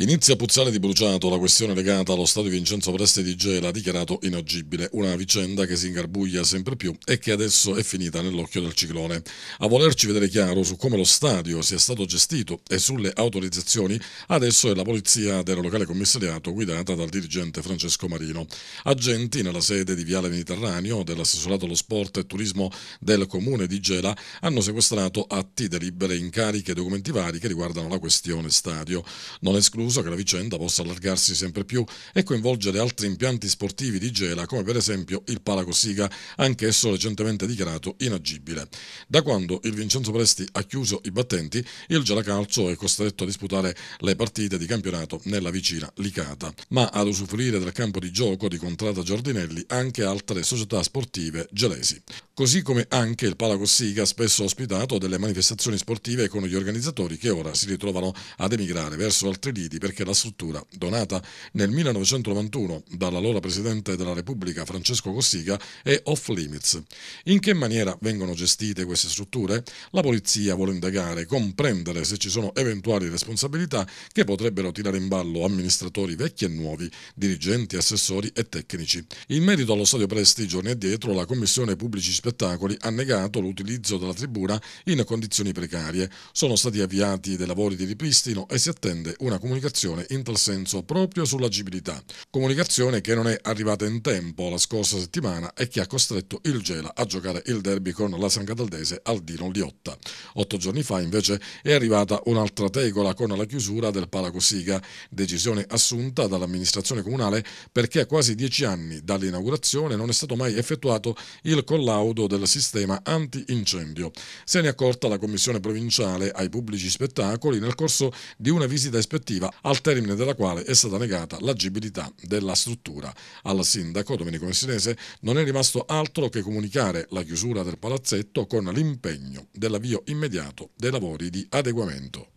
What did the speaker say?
Inizia a puzzare di bruciato la questione legata allo stadio Vincenzo Presti di Gela, dichiarato inagibile, una vicenda che si ingarbuglia sempre più e che adesso è finita nell'occhio del ciclone. A volerci vedere chiaro su come lo stadio sia stato gestito e sulle autorizzazioni, adesso è la polizia del locale commissariato guidata dal dirigente Francesco Marino. Agenti nella sede di Viale Mediterraneo dell'assessorato allo sport e turismo del comune di Gela hanno sequestrato atti delibere, incariche e documenti vari che riguardano la questione stadio. Non escluso escluso che la vicenda possa allargarsi sempre più e coinvolgere altri impianti sportivi di Gela, come per esempio il Palaco Siga, anch'esso recentemente dichiarato inagibile. Da quando il Vincenzo Presti ha chiuso i battenti, il Gela Calcio è costretto a disputare le partite di campionato nella vicina Licata, ma ad usufruire del campo di gioco di contrata Giardinelli anche altre società sportive gelesi così come anche il Palagossiga spesso ospitato delle manifestazioni sportive con gli organizzatori che ora si ritrovano ad emigrare verso altri lidi perché la struttura, donata nel 1991 dall'allora Presidente della Repubblica Francesco Cossiga, è off limits. In che maniera vengono gestite queste strutture? La polizia vuole indagare, comprendere se ci sono eventuali responsabilità che potrebbero tirare in ballo amministratori vecchi e nuovi, dirigenti, assessori e tecnici. In merito allo stadio Presti, giorni addietro, la Commissione Pubblici Speciali spettacoli ha negato l'utilizzo della tribuna in condizioni precarie. Sono stati avviati dei lavori di ripristino e si attende una comunicazione in tal senso proprio sull'agibilità. Comunicazione che non è arrivata in tempo la scorsa settimana e che ha costretto il Gela a giocare il derby con la San Cataldese al Dino Liotta. Otto giorni fa invece è arrivata un'altra tegola con la chiusura del Palago Siga, decisione assunta dall'amministrazione comunale perché a quasi dieci anni dall'inaugurazione non è stato mai effettuato il collaudo comodo del sistema antincendio. Se ne è accorta la Commissione Provinciale ai pubblici spettacoli nel corso di una visita ispettiva al termine della quale è stata negata l'agibilità della struttura. Al sindaco Domenico Messinese non è rimasto altro che comunicare la chiusura del palazzetto con l'impegno dell'avvio immediato dei lavori di adeguamento.